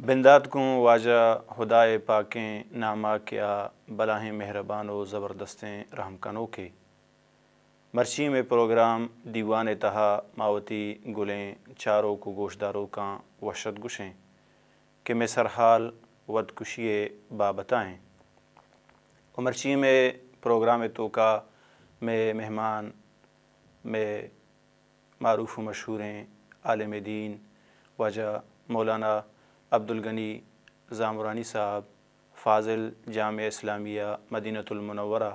بندات کو واجہ خدائے پاکیں نامہ کیا بلاہیں مہربان و زبردستیں رحم کنو کے مرشی میں پروگرام دیوان تہا ماوتی گلیں چاروں کو گوشداروں کا وشد گشیں کہ میں سرحال ودکشی با بتائیں عمرچی میں پروگرام توقع میں مہمان میں معروف و مشہور ہیں عالم دین وجہ مولانا عبدالگنی زامرانی صاحب فاضل جامع اسلامیہ مدینہ المنورہ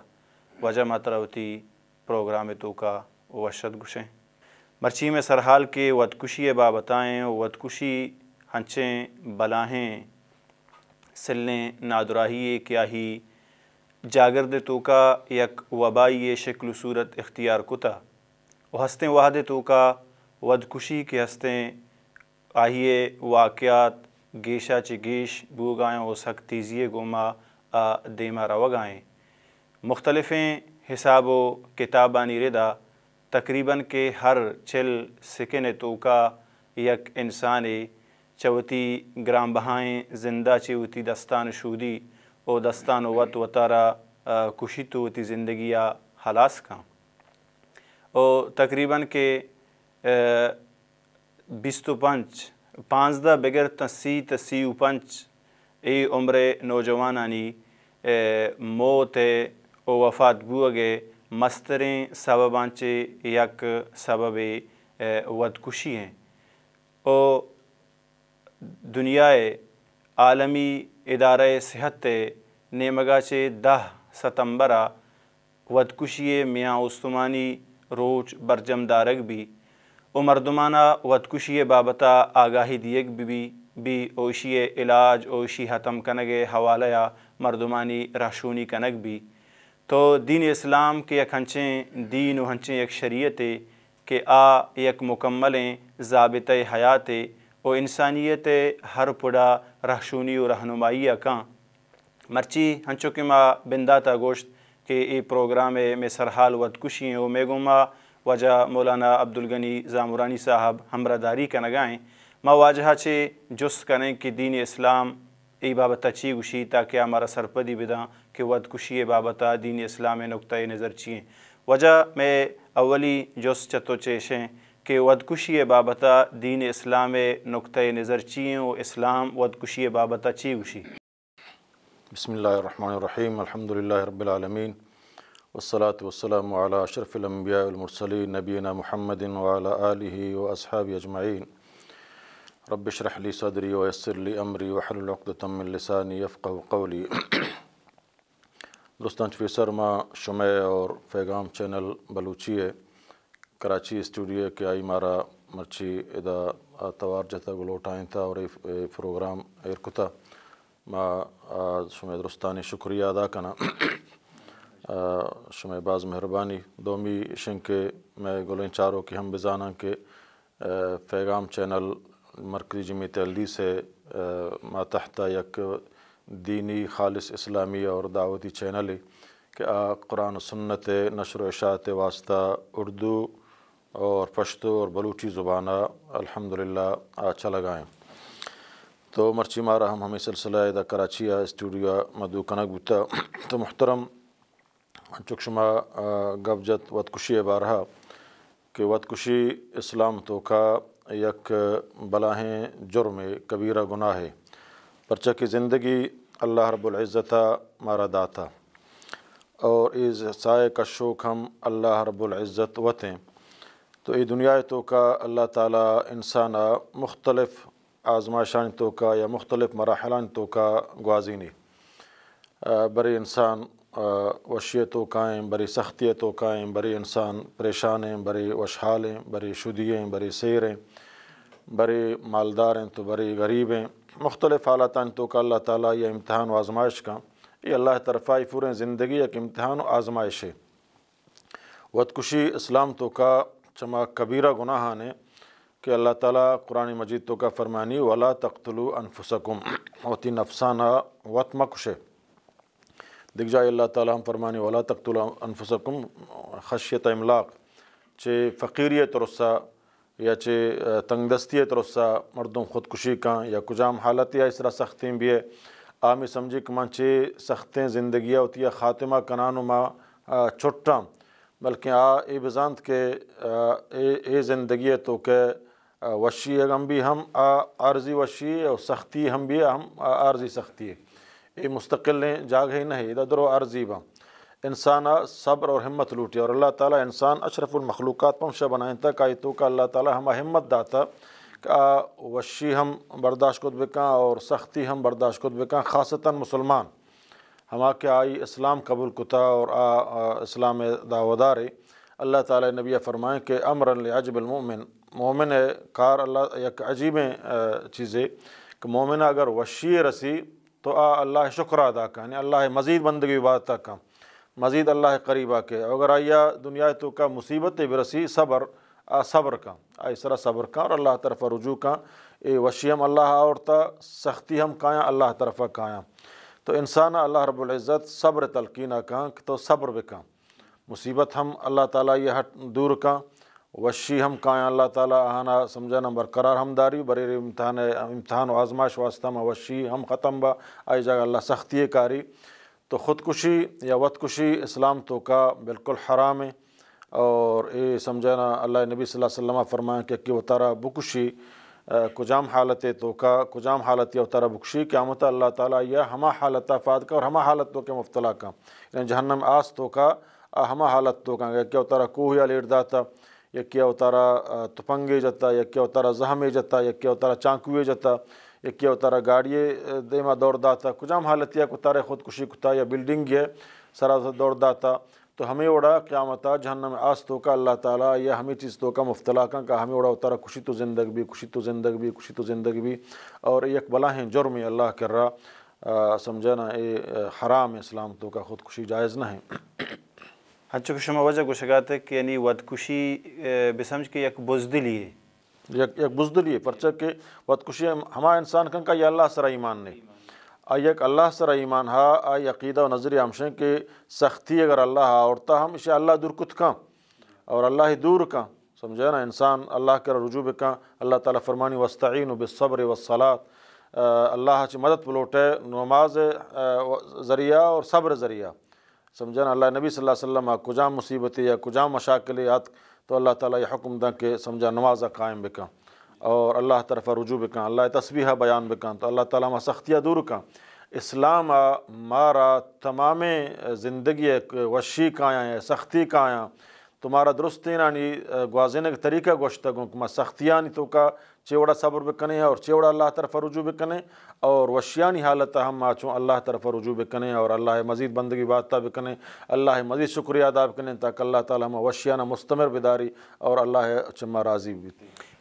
وجہ ماتراوتی پروگرام توقع وشد گشیں مرچی میں سرحال کے ودکشی با بابتائیں ودکشی ہنچیں بلاہیں سلیں نادراہیے کیا ہی جاگرد توکا یک وبائی شکل صورت اختیار کتا و ہستیں وحد توکا ودکشی کے ہستیں آہیے واقعات چی چگیش بو گائیں و سک تیزیے گوما آ دیما رو گائیں مختلفیں حساب و کتابانی ردا تقریباً کے ہر چل سکن توکا یک انسان چوتی گرام بهایں زندہ چوتی دستان شودی او دستان وت وتارا کشی توتی زندگیا حلاس کا او تقریباً که بیست و پنج پانزده بگر تا سی تا سی و پنج ای عمر نوجوانانی موت او وفات بوگه مستریں سببانچے یک سبب ودکشی ہیں او دنیائے عالمی ادارہ صحت نیمگا چے دہ ستمبرہ ودکشی میاں عثمانی روچ برجم دارگ بھی او مردمانہ ودکشی بابتا بابتہ آگاہی دیگ بھی اوشی علاج اوشی حتم کنگ حوالیا مردمانی راشونی کنگ بھی تو دین اسلام کے یک ہنچیں دین و ہنچیں شریعتیں کہ آ یک مکملیں ضابط حیات او انسانیت ہر پڑا رہشونی و رہنمائی اکان مرچی ہنچو کہ ما بندہ گوشت کہ ای پروگرام میں سرحال ود کشی ہیں اور میگو ما وجہ مولانا عبدالگنی زامورانی صاحب داری کا نگائیں ما واجہ چھے جس کریں کہ دین اسلام ای بابتا چی گوشی تاکہ ہمارا سرپدی بداں کہ ود کشی یہ دین اسلام نکتہ نظر چیئیں وجہ میں اولی جس چتو چیشیں کہ ودکشی بابتا دین اسلام نقطہ نظر چیئیں و اسلام ودکشی بابتا بابتہ چی خوشی بسم اللہ الرحمن الرحیم الحمد للّہ رب العالمین والصلاة والسلام علیہ اشرف الانبیاء المرس نبینا محمد وعلیٰ آلہ و اصحاب اجمعین رب لی صدری و یثر العمری من لسانی یفقہ قولی دوستان چفی سرما شمع اور فیغام چینل بلوچی ہے کراچی اسٹوڈیو کے آئی مارا مرچی ادا توار جتا گلو اٹھائیں تھا اور پروگرام ما شمع درستانی شکریہ ادا کنا شمی باز مہربانی دومی شنگ کے میں گلیں چاروں کی ہم بزانہ کے پیغام چینل مرکزی جمیت علی سے تحت یک دینی خالص اسلامی اور دعوتی چینل کہ کہ قرآن و سنت نشر و اشاعت واسطہ اردو اور پشتو اور بلوچی زبانہ الحمدللہ اچھا لگائیں تو مرچی مارا ہم ہمیں سلسلہ دا کراچی اسٹوڈیو مدو کنک بتا تو محترم چکشما جت ود کشی بارہا کہ ود کشی اسلام کا یک بلاہیں جرم کبیرہ گناہ ہے پرچہ کی زندگی اللہ رب العزتہ مارا داتا اور اس سائے کا شوق ہم اللہ رب العزت وتیں تو یہ دنیا تو کا اللہ تعالیٰ انسانہ مختلف آزمائشان تو کا یا مختلف مراحلان تو کا بری انسان وشیتوں کائیں بری سختیوں کائیں بری انسان پریشان ہیں وشحالیں وشحال ہیں بری شدی ہیں مالداریں ہیں مالدار ہیں تو بری غریب ہیں مختلف حالاتان تو کا اللہ تعالیٰ یہ امتحان و آزمائش کا یہ اللہ طرف پورے زندگی ایک امتحان و آزمائش ہے ودکشی اسلام تو کا چما کبیرہ گناہ نے کہ اللہ تعالیٰ قرآن مجید تو کا فرمانی ولا تختلو انفسکم ہوتی نفسانہ وط مکش دکھ جائے اللہ تعالیٰ ہم فرمانی ولا تختلو انفسکم خشیت املاق چھ فقیریت رسہ یا چې تنگدستی ترسا مردم خودکشی کان یا کجام حالت یا اس طرح سختیں بھی ہے آمی سمجھی کہ ماں چھ سختیں زندگیاں ہوتی ہے خاتمہ کنانو ما چھٹا بلکہ آ ای بزانت کے اے زندگی ہے تو کہ وشی غم بھی ہم آ عارضی وشی اور سختی ہم بھی ہم آرزی سختی ہے اے مستقل نے جاگ ہی نہیں ادھا و عارضی با انسان صبر اور ہمت لوٹی اور اللہ تعالیٰ انسان اشرف المخلوقات پمشہ بنائیں تو کا اللہ تعالیٰ ہمت داتا کہ وشی ہم برداشت کت بکاں اور سختی ہم برداشت کت بکاں خاصتاً مسلمان ہما کے آئی اسلام قبول کتا اور آ اسلام داودار اللہ تعالی نبی فرمائیں کہ امر عجب المومن مومن کار اللہ یک عجیب چیزیں کہ مومن اگر وشی رسی تو آ اللہ شکر ادا کا یعنی اللہ مزید بندگی عبادت کا مزید اللہ قریبہ کے اگر آئیہ دنیا تو کا مصیبت برسی صبر آ صبر کا آصرہ صبر کا اور اللہ طرف رجوع کا اے وشی ہم اللہ تا سختی ہم کایا اللہ طرف قائم تو انسان اللہ رب العزت صبر تلقینہ کہاں تو صبر بھی کہاں مصیبت ہم اللہ تعالیٰ یہ ہٹ دور کہاں وشی ہم کائیں اللہ تعالیٰ آنا نمبر قرار برقرار داری بریر امتحان امتحان و آزماش میں وشی ہم ختم با آئی جگہ اللہ سختی کاری تو خودکشی یا ودکشی اسلام تو کا بالکل حرام ہے اور سمجھا سمجھانا اللہ نبی صلی اللہ علیہ وسلم فرمائیں کہ وہ تارا بکشی کجام حالت توکا کجام حالت یا اتارا بخشی قیامت اللہ تعالیٰ یا ہما حالت تفاد کا اور ہما حالت تو مفتلا مبتلا کا یعنی جہنم آس توکا ہما حالت توکا یا کیا کوہ یا لیٹ داتا یا کیا اتارا تو جتا یا کیا اوتارا زہمے جتا یا کیا اوتارا چانکوے جتا یا کیا اترہ گاڑی دیمہ دور داتا کجام حالت یا کتارے خودکشی کتا یا بلڈنگ ہے سرازہ دور داتا تو ہمیں اڑا قیامتا جہنم آس تو کا اللہ تعالیٰ یا ہمیں چیز تو کا مفتلا کن کا ہمیں اوڑا اتارا خوشی تو زندگ بھی خوشی تو زندگ بھی خوشی تو زندگ بھی اور یک بلا ہیں جرم اللہ کر رہا سمجھا نا حرام اسلام تو کا خودکشی جائز نہ ہے ہاں، وجہ کو موجہ گشگاہ کہ یعنی ود خوشی بے سمجھ کے یک بزدل یہ پرچہ کہ ود خوشی ہما انسان کن کا یہ اللہ ایمان نہیں آیک اللہ سر ایمان ہا آئی عقیدہ و نظری ہمشیں کہ سختی اگر اللہ عورتہ ہم اسے اللہ دور کت کہاں اور اللہ دور کا سمجھے نا انسان اللہ کر رجوع کہاں اللہ تعالیٰ فرمانی وسطین و بصبر وصلات اللہ کی مدد پلوٹے نماز ذریعہ اور صبر ذریعہ سمجھے نا اللہ نبی صلی اللہ علیہ وسلم کجام مصیبتی یا کجام مشاق یاد تو اللہ تعالیٰ یہ حکم دن کے سمجھا نمازہ قائم بھی اور اللہ طرف رجوع بھی اللہ تصویحہ بیان بھی تو اللہ تعالیٰ ما سختیہ دور کہاں اسلام مارا تمام زندگی وشی کا آئیں سختی کائیں تمہارا درستین آنی یعنی گوازین ایک طریقہ گوشت گوں کہ میں سختیانی تو کا چیوڑا صبر بکنے ہیں اور چیوڑا اللہ طرف رجوع بکنے اور وشیانی حالت ہم آچوں اللہ طرف رجوع بکنے اور اللہ مزید بندگی باتتا بکنے اللہ مزید شکریہ ادا بکنے تاکہ اللہ تعالیٰ وشیانہ مستمر بداری اور اللہ چمہ راضی بھی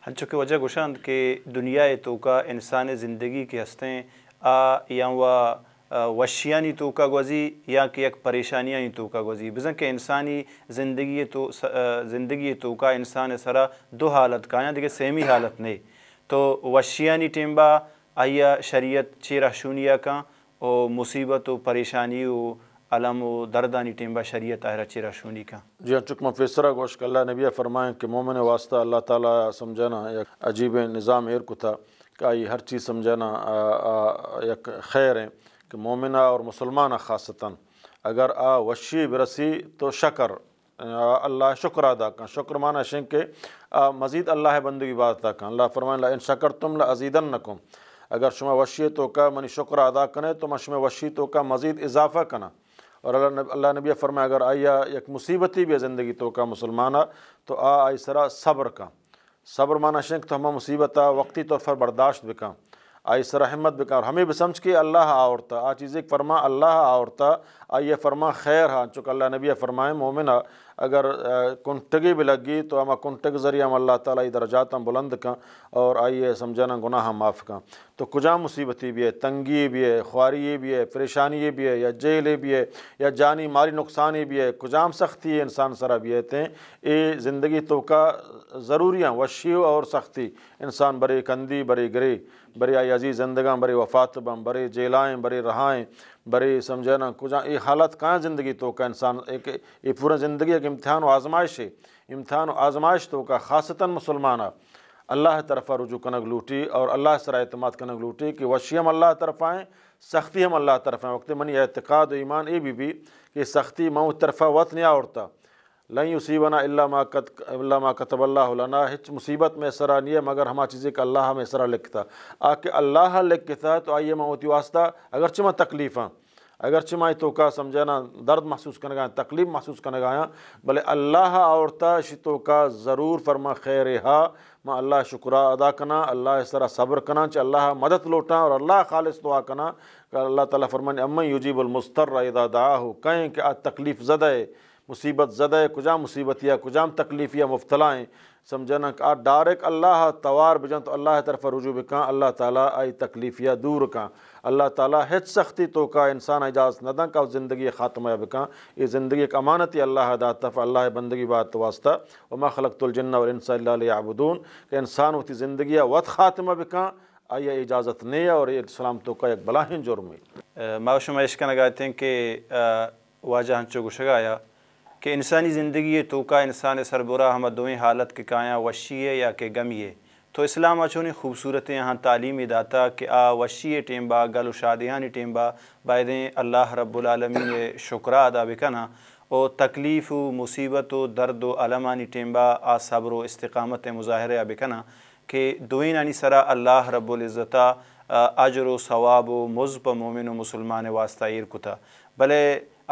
ہاں، چونکہ وجہ گوشند کہ دنیا توکا انسان زندگی کے ہستیں آ یا وا وشیانی توکا گوزی یا کہ ایک پریشانیاں توکا گوزی بزن کہ انسانی زندگی تو زندگی توکا انسان سرا دو حالت کا یا یعنی دیکھے سیمی حالت نہیں تو وشیانی ٹیمبا آیا شریعت چی شونیا کا او مصیبت و پریشانی و علم و دردانی شریعت کا جی ہاں، چکمہ و گوش گوشک اللہ نبی فرمائیں کہ مومن واسطہ اللہ تعالیٰ سمجھانا یک عجیب نظام ایر کو تھا کہ آئی ہر چیز سمجھانا یک خیر ہیں کہ مومنہ اور مسلمانہ خاصتاً اگر آ وشی برسی تو شکر اللہ شکر ادا کن شکر مانا شنک کے مزید اللہ بندگی وادہ کن اللہ فرمان ان شکر تم نہ نکم اگر شما وشی تو کا منی شکر ادا کریں تو شما وشی تو کا مزید اضافہ کرا اور اللہ نبی اللہ نبی فرمایا اگر آیا ایک مصیبتی بھی زندگی تو کا مسلمانہ تو آ آئی سرا صبر کا صبر مانا شنک تو ہمہ مصیبت آ وقتی طور پر برداشت بھی آئی آئے سرا ہمت بے اور ہمیں بھی سمجھ کے اللہ آورتا آ چیز ایک فرما اللہ آورتا آئی فرما خیر ہاں چونکہ اللہ نبی فرمائے مومن اگر کنٹگی بھی لگی تو اما کنٹگ ذریعہ ہم اللہ تعالیٰ ہم بلند کا اور آئیے سمجھنا گناہ ہم معاف کا تو کجا مصیبتی بھی ہے تنگی بھی ہے خواری بھی ہے پریشانی بھی ہے یا جیل بھی ہے یا جانی مالی نقصان بھی ہے کجام سختی ہے انسان سرہ بھی ہے اے زندگی تو کا ضروریاں وشیو اور سختی انسان برے کندی برے گرے برے عزیز زندگاں برے وفات بم برے جیلائیں برے رہائیں بری سمجھے نا کچاں یہ حالت کہاں زندگی تو کا انسان ایک یہ پورا زندگی ایک امتحان و آزمائش ہے امتحان و آزمائش تو کا خاصتاً مسلمانہ اللہ طرفہ رجوع کنگ لوٹی اور اللہ سرائے اعتماد کنگ لوٹی کہ وشی ہم اللہ طرف آئیں سختی ہم اللہ طرف آئیں وقت منی اعتقاد و ایمان یہ بھی بی کہ سختی مئو طرفہ وط نہیں عورتہ لئیں اسی وا اللہ کتب اللہ علنا ہچ مصیبت میں سرا نہیں ہے مگر ہما چیزیں کہ اللہ میں سرا لکھتا آ کے اللہ لکھ تھا تو آئیے ماں اوتی واسطہ اگرچم تکلیف ہاں اگرچہ ماں تو کا سمجھانا درد محسوس کرنے گا تکلیف محسوس کرنے گا ہاں۔ بلے اللہ اور شتو کا ضرور فرما خیر ہا ماں اللہ شکرا ادا کنا اللہ اس طرح صبر کنا چاہ اللہ مدد لوٹا اور اللہ خالص دعا کنا کہ اللہ تعالیٰ فرمانے یجیب المستر جیب دعا ہو کہیں کہ آ تکلیف زدہ ہے مصیبت زدہ کجام مصیبت یا کجام یا مفتلائیں سمجھنا کہ آ ڈارک اللہ توار بجن تو اللہ طرف رجوع بھی کہاں اللہ تعالیٰ آئی تکلیف یا دور کہاں اللہ تعالیٰ حچ سختی تو کا انسان اجازت نہ کا زندگی خاتمہ بکاں یہ زندگی ایک امانتی اللہ داطف اللہ بندگی بات واسطہ وما خلقت الجن اور اللہ علیہ عبدون کہ انسان ہوتی زندگی وط خاتمہ بکاں آئی اجازت نیا اور یہ سلام تو کا ایک بلاہن جرم ہے میں عشقہ گئے ہیں کہ واجہ ہنچو چسگایا کہ انسانی زندگی ہے توکا انسان سربراہ ہم دوئیں حالت کے کایاں وشی ہے یا کہ غم یہ تو اسلام اچھو نے خوبصورت یہاں تعلیمی داتا کہ آ وشی ہے ٹیمبا گل و شادیاں ٹیمبا بیں اللہ رب العالمین شکرہ ادا بکنا او تکلیف و مصیبت و درد و علمانی ٹیمبا ٹیمبا صبر و استقامت مظاہرہ بکنا کہ کہ آنی سرا اللہ رب العزتا اجر و ثواب و مضب مومن و مسلمان واسطہ ایر کتا بلے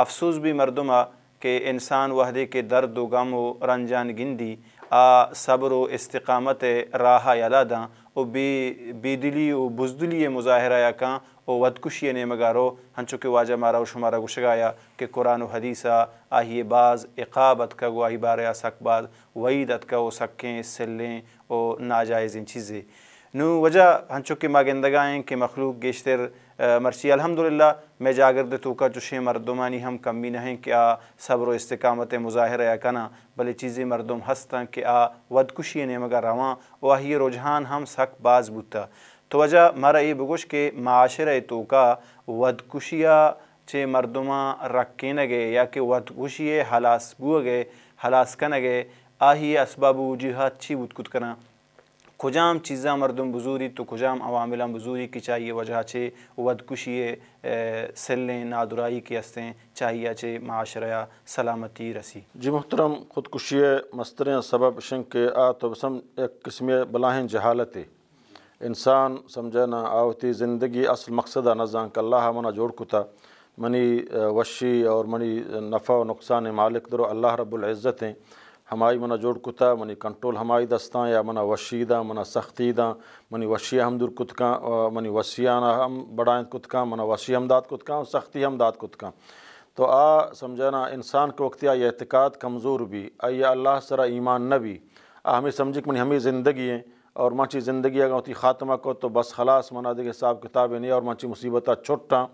افسوس بھی مردمہ کہ انسان وحدے کے درد و غم و رنجان گندی آ صبر و استقامت راہا لاد او بے بیدلی و بزدلی مظاہرہ یا کان او ودکشی کشیے نے مگارو ہنچو کہ واجہ مارا و شمارا گوشگایا کہ قرآن و حدیثہ آہیے باز کا گو آہی باریا سک باز وعیدت کا او سکیں سلیں او ناجائزیں چیزیں نو وجہ ہنچو کہ ماگندگائیں کہ مخلوق گیشتر مرسی الحمدللہ میں جاگر دے توکا جو شے مردمانی ہم کمی نہیں کہ آ صبر و استقامت یا کنا بلے چیزی مردم ہنست کہ آ ودکشی نیمگا روان واہی رواں رجحان ہم سک باز بوتا وجہ مرہ ای بگوش کہ معاشرے توکا ود چے مردمان مردمہ نگے یا کہ ودکشی حلاس بو حلاس کنگے آہی اسباب وجوہا چی بودکت کت کجام چیزا مردم بزوری تو کجام عوامل بزوری کی چاہیے وجہ چھے ودکشی سلیں نادرائی کی استیں چاہیے چھے معاشرہ سلامتی رسی جی محترم خودکشی مستریں سبب شنک آ تو ایک قسم بلاہن جہالت انسان سمجھنا آوتی زندگی اصل مقصدہ نظام کہ اللہ منہ جوڑ کتا منی وشی اور منی نفع و نقصان مالک درو اللہ رب العزتیں ہمائی منا جوڑ کتا منی کنٹرول ہمائی دستاں یا منا وشی دا منا سختی دا منی ہم دور کتک منی وسیع ہم بڑائیں کتکاں منا وسیع ہم داد کاں اور سختی ہم داد کا تو آ سمجھنا انسان کو وقتی یہ اعتقاد کمزور بھی آئی اللہ سر ایمان نہ بھی آ ہمیں سمجھی منی ہمیں زندگی ہیں اور ماں چی زندگی اگر ہوتی خاتمہ کو تو بس خلاص منا دے گے حساب کتابیں نہیں اور ماں چی چھوٹا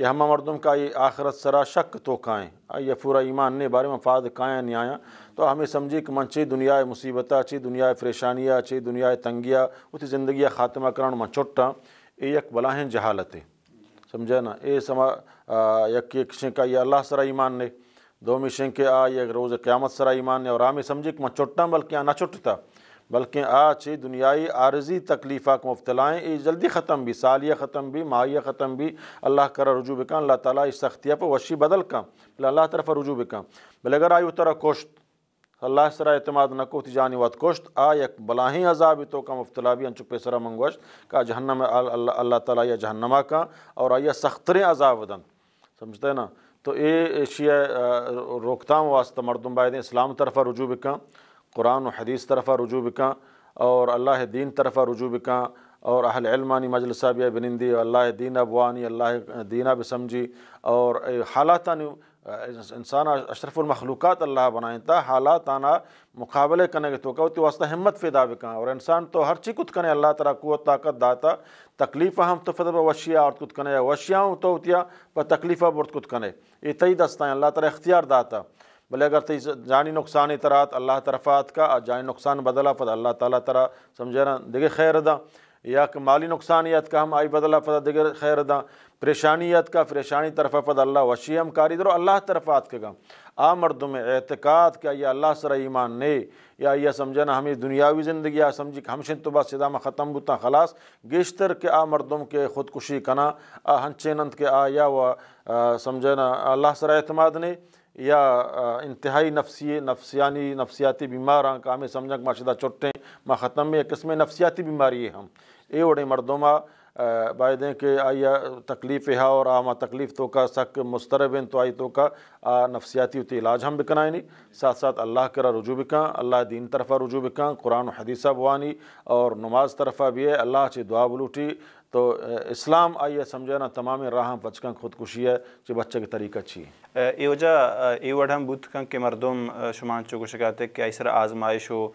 یہ ہم مردم کا یہ آخرت سرا شک تو کائیں یا یہ پورا ایمان نے بارے میں مفاد کائیں نہیں آیاں تو ہمیں سمجھی کہ من چی دنیا مصیبتہ چی دنیا پریشانیاں چی دنیا تنگیاں اتنی زندگیہ خاتمہ من چھوٹا یہ ایک بلاحن جہالت ہے سمجھے نا یہ سما یک ایک کا یہ اللہ سرا ایمان نے دومی آ آئے روز قیامت سرا ایمان نے اور ہمیں سمجھی کہ من چھوٹا بلکہ آنا نہ چٹتا بلکہ آج ہی دنیائی عارضی تکلیفہ کو مبتلائیں یہ جلدی ختم بھی سالیہ ختم بھی ماہیہ ختم بھی اللہ کرا رجوع بکن اللہ تعالیٰ اس سختیہ پہ وشی بدل کا بلے اللہ طرف رجوع بکن بلے اگر آئی اترا کوشت اللہ سرا اعتماد نہ کوتی جانی وات کوشت آ یک بلاہیں تو کا مبتلا بھی انچو پیسرا منگوشت منگوش کا جہنم اللہ اللہ تعالیٰ یا جہنمہ کا اور سختر عذاب دن سمجھتے ہیں نا تو اے شیعہ روکتا ہوں واسطہ مردم باعد اسلام طرف رجوع بکن قرآن و حدیث طرفہ رجوع بکاں اور اللہ دین طرفہ رجوع بکاں اور اہل علمانی مجلسہ بھی بنندی اللہ دین ابوانی اللہ دینہ بھی سمجھی اور حالاتانی انسان اشرف المخلوقات اللہ بنائیں تا حالات آنا مقابلے کرنے کے تو واسطہ ہمت فدا بکاں اور انسان تو ہر چی خود کرنے اللہ تعالیٰ قوت طاقت داتا تکلیفہ ہم تو فتب وشیہ اور کت کنے یا تو ہوتیا پر تکلیفہ برد خود کنیں یہ تئی دستائیں اللہ تعالیٰ اختیار داتا بلے اگر تیس جانی نقصان اطراۃ اللہ طرفات کا جانی نقصان بدلا فت اللہ تعالیٰ ترا سمجھے نا دیگے خیر دا یا کہ مالی نقصانیت کا ہم آئی بدلافت دیگے خیر دا پریشانیت کا پریشانی طرف آفت اللہ وشی ہم کاری درو اللہ طرفات کے گا آ مردم اعتقاد کیا یہ اللہ سر ایمان نے یا یہ سمجھے نا ہمیں دنیاوی زندگی یا سمجھی کہ ہمشن تو صدا میں ختم بتا خلاص گیشتر کے آ مردم کے خودکشی کنا آ ہنچینند کے آ یا وہ سمجھنا اللہ سر اعتماد نہیں یا انتہائی نفسی نفسیانی نفسیاتی بیماراں کامیں سمجھ ماشدہ شدہ چٹیں ماں ختم میں میں نفسیاتی بیماری ہے ہم اے اوڑے مردمہ بائی دیں کہ آئیہ تکلیف ہے اور آما تکلیف تو کا سک مسترب تو آئی تو کا نفسیاتی ہوتی علاج ہم بکنائیں نہیں ساتھ ساتھ اللہ کرا رجوع بکن اللہ دین طرفہ رجوع بکن قرآن و حدیثہ بوانی اور نماز طرفہ بھی ہے اللہ چی دعا بلوٹی تو اسلام آئیے سمجھے نا تمام راہ بچکاں خودکشی ہے چی بچے کے طریقہ چی ہے ایو جا ایو وڈ ہم بت کا کہ مردم شمان چوکش شکاتے کہ ایسر آزمائش ہو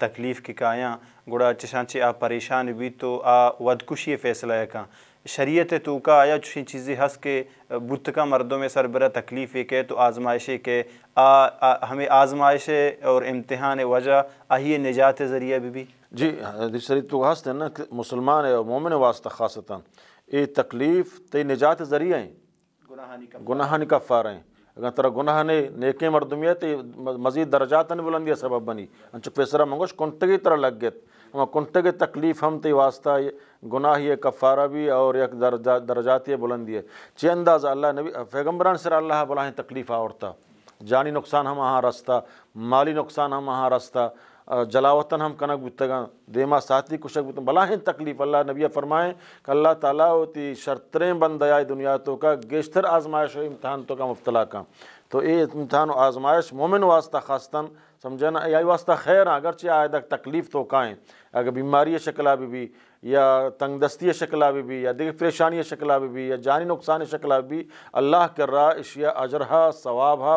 تکلیف کائیاں گوڑا گڑا چی آ پریشان بھی تو آ ودکشی فیصلہ ہے کان شریعت تو کا آیا چشین چیزی ہس کے بت کا مردوں میں سر برا تکلیف ہے کہ تو آزمائش کہ ہمیں آزمائش اور امتحان وجہ آئیے نجات ذریعہ بھی بھی جی حدیث تو خاص واسطے نا مسلمان ہے مومن واسطہ خاصتاً اے تکلیف تے نجات ذریعہ ذریعے گناہ ہیں اگر ترا گناہ نے نیکے مردمیت تے مزید درجات نے بلندی ہے سبب بنی چپ پیسرا منگوش کنٹگی طرح لگ گیت ہم کنٹگی تکلیف ہم تے واسطہ گناہ یہ کفارہ بھی اور یک درجات یہ بلندی ہے چی انداز اللہ نبی فیغمبران سر اللہ بلاہیں تکلیف آورتا جانی نقصان ہم آہاں رستہ مالی نقصان ہم آہاں رستہ جلاوطن ہم کنک بتگاں دیما ساتھی کشک بتگاں بلا ہن تکلیف اللہ نبی فرمائیں کہ اللہ تعالیٰ ہوتی شرطریں بند دیا تو کا گیشتر آزمائش و امتحان تو کا مبتلا کا تو اے امتحان و آزمائش مومن واسطہ خاصتاً سمجھنا نہ یا واسطہ خیر ہاں اگرچہ عائد تکلیف تو کائیں اگر بیماری شکلا بھی بھی یا تنگ دستی شکلا بھی بھی یا دیکھ پریشانی شکلا بھی بھی یا جانی نقصان شکلا بھی اللہ کر رہا اشیا اجرہا ثواب ہا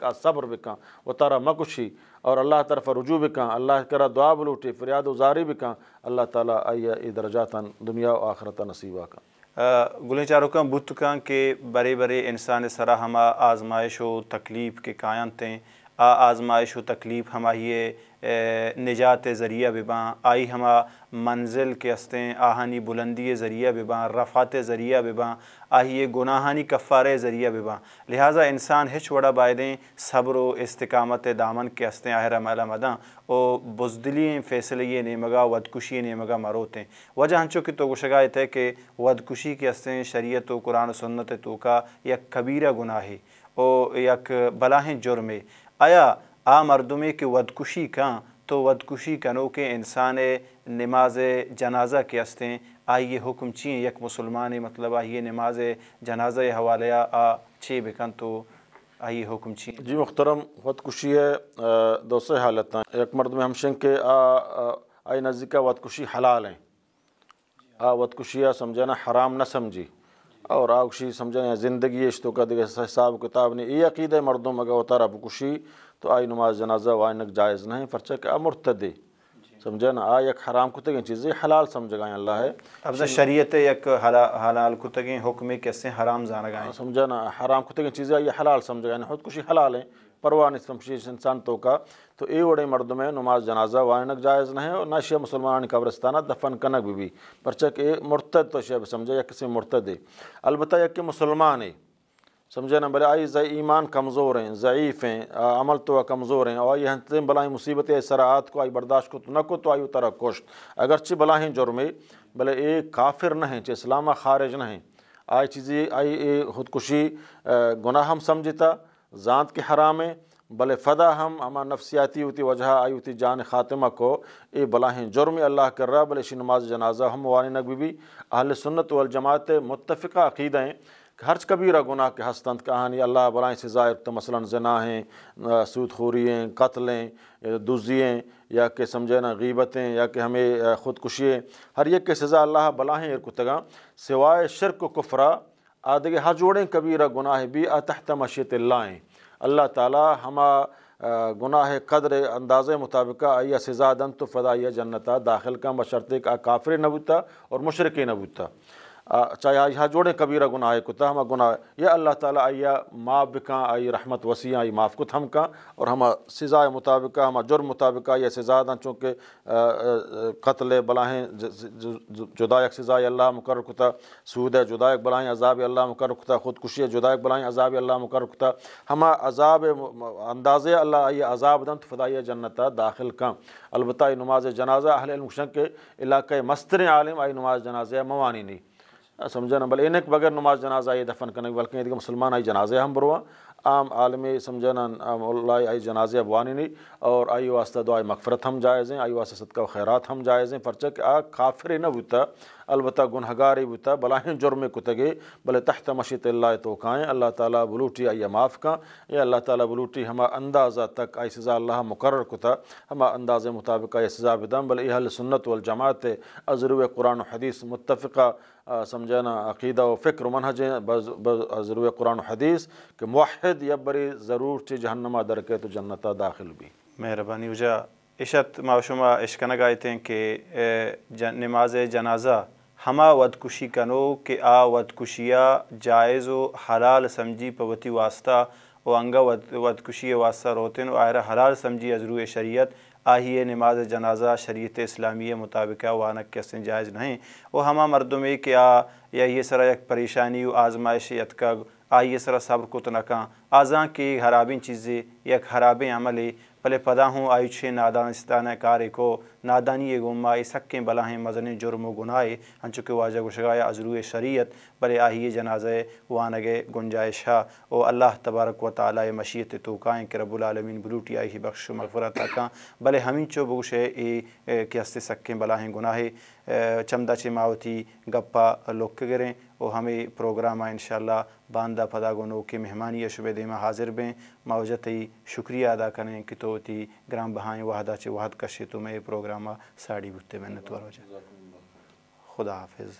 کا صبر بکاں تارا مکشی اور اللہ طرف رجوع بھی کہاں اللہ کرا دعا بلوٹی فریاد زاری بھی کہاں اللہ تعالیٰ آئیہ ای تن دنیا و آخرت نصیبہ کا گلے چاہ رکھاں بت کہاں کے برے برے انسان سرا ہما آزمائش و تکلیف کے تھیں آزمائش و تکلیف ہم آئیے نجات ذریعہ بباں آئی ہما منزل کے استیں آہانی بلندی ذریعہ بباں رفعت ذریعہ بباں باں آئیے گناہانی کفار ذریعہ بباں لہٰذا انسان ہچ وڑا بائدیں صبر و استقامت دامن کے استیں آہر مالا المداں او بزدلی فیصلے نیمگا ودکشی نیمگا مروتیں وجہ ہنچو کہ تو ہے کہ ودکشی کے استیں شریعت و قرآن و سنت تو یک کبیرہ گناہ او یک بلاہیں جرمے آیا آ مردمی کی ودکشی کان تو ودکشی کنو کے انسان نماز جنازہ کے استیں آئیے حکم چین یک مسلمان مطلب آئیے نماز جنازہ حوالیہ آ چھ بکن تو آئیے حکم چین جی مخترم ودکشی ہے دوسرے ہیں ایک مردم ہمشین کے آئے آئی نزدیکہ ودکشی حلال ہیں آ ودکشی ہے سمجھا حرام نہ سمجھی اور آگشی سمجھا زندگی اشتو کا دس حساب کتاب نے یہ عقیدۂ مردوں ہوتا رب کشی تو آئی نماز جنازہ و آئینک جائز نہیں فرچہ کہ مرتدی سمجھا نا آئے یک حرام ختگی چیزیں حلال سمجھ گائیں اللہ ہے اب شریعت حلال حکمی کیسے حرام سمجھا نا حرام کتنی چیزیں آئی حلال سمجھ گائیں خود کشی حلال ہیں پروان اس سمشی انسان تو کا تو اے وڑے مرد میں نماز جنازہ وانک جائز نہیں اور نہ شیب مسلمان قبرستانہ دفن کنک بھی بھی پرچک اے مرتد تو شیب سمجھے یا کسی مرتد ہے البتہ یا کہ مسلمان ہے سمجھے نا بھلے آئی زائی ایمان کمزور ہیں ضعیف ہیں عمل تو کمزور ہیں اور یہ بلائیں مصیبتیں سراعت کو آئی برداشت کو تو نہ کو تو آئی تر کوشت اگرچہ بلائیں جرمے بلے اے کافر نہ ہیں چھے اسلامہ خارج ہیں آئی چیزیں آئی اے خودکشی گناہ ہم سمجھتا ذات کے حرام ہے بل فدا ہم اما نفسیاتی ہوتی وجہ آئی ہوتی جان خاتمہ کو اے بلاہیں جرم اللہ کر رہا بل شی نماز جنازہ ہم وان بی اہل سنت والجماعت متفقہ متفقہ عقیدیں کہ ہرچ کبیرا گناہ کے ہستند کہانی اللہ بلائیں تو مثلا زنا ہیں سود خوری قتلیں دزیئیں یا کہ سمجھے نا غیبتیں یا کہ ہمیں خودکشی ہر ایک کے سزا اللہ بلاہیں ارکتگاں سوائے شرک و کفرہ آدگے ہر جوڑیں کبیرہ گناہ بھی اتحت مشیت اللہ اللہ تعالیٰ ہما گناہ قدر مطابقہ مطابق سزا دن تو فدایہ جنتا داخل کا مشرط کا کافر نبوتا اور مشرقی نبوتا چاہے یہاں جوڑے کبیرہ گناہ ہے کتا ہم گناہ یہ اللہ تعالیٰ آئیہ ماں بکاں آئی رحمت وسیع آئی کت ہم کا اور ہمہ سزا مطابقہ ہمہ جرم مطابقہ یہ سزا داں چونکہ قتل بلاہیں جدائے سزا اللہ مقرر مقررہ سعود جد بلاہیں عذاب اللہ مقرر کتا خودکشی جدائے بلاہیں عذاب اللہ مقرر کتا ہمہ عذاب انداز اللہ آئی عذاب دن تفدائی جنتہ داخل کام البتہ نماز جنازہ اہل علم کے علاقہ مستر عالم آئی نماز جنازہ موانی نہیں نا بلے انہیں بغیر نماز جنازہ آئیے دفن کرنے بلکہ مسلمان آئی جنازہ ہم بروا عام عالمی اللہ آئی جنازہ ابوانی نہیں اور آئی واسطہ دعائی مغفرت ہم جائز ہیں آئی واسطہ صدقہ و خیرات ہم جائز ہیں پرچہ کہ آ کافر نہ ہوتا البتہ ہی ہوتا بلاہیں جرم کو تگے بلے تحت مشیط اللہ تو کائیں اللہ تعالیٰ بلوٹی آئی معاف کا یا اللہ تعالیٰ بلوٹی ہما اندازہ تک آئی سزا اللہ مقرر کتا ہما انداز مطابق آئی سزا بدم بلے اہل سنت والجماعت عزرو قرآن و حدیث متفقہ سمجھانا عقیدہ و فکر و منہج ضرور قرآن و حدیث کہ موحد یا بری ضرور چی جہنمہ درکے تو جنتا داخل بھی مہربانی وجہ اشت ما شما اشکنہ گائے تھے کہ جن نماز جنازہ ہما ودکشی کنو کہ آ ودکشیا جائز و حلال سمجھی پوتی واسطہ و انگا ودکشی واسطہ روتن و آئرہ حلال سمجھی ازرو شریعت آہیے نماز جنازہ شریعت اسلامی مطابقہ وانک کیسے جائز نہیں وہ ہما مرد میں کیا یا یہ سرا ایک پریشانی و آزمائش یتکب آئیے سرا صبر نقاں آزاں کی حرابین چیزیں یک حرابین عملی پلے پدا ہوں آئیچے نادان ستانہ کارے کو نادانی یہ گمہ اس حق کے بلاہیں مزنے جرم و گناہے ہن واجہ گشگایا عزرو شریعت بلے آہی جنازے وانگے گنجائشا او اللہ تبارک و تعالی مشیط توکائیں کہ رب العالمین بلوٹی آئی ہی بخش و مغفرت لکا بلے ہمیں چو بگوشے اے کیاستے سکھیں بلاہیں گناہے چمدہ چے ماہوتی گپا لوک کے گریں وہ ہمیں پروگرام انشاءاللہ باندہ پدا گنو کے مہمانی شبہ شبۂ حاضر بیں معاوجی شکریہ ادا کریں کہ تو تی گرام بہائیں وحدہ وحدا چاہد کش تمہیں پروگرام آ ساڑی جائے خدا حافظ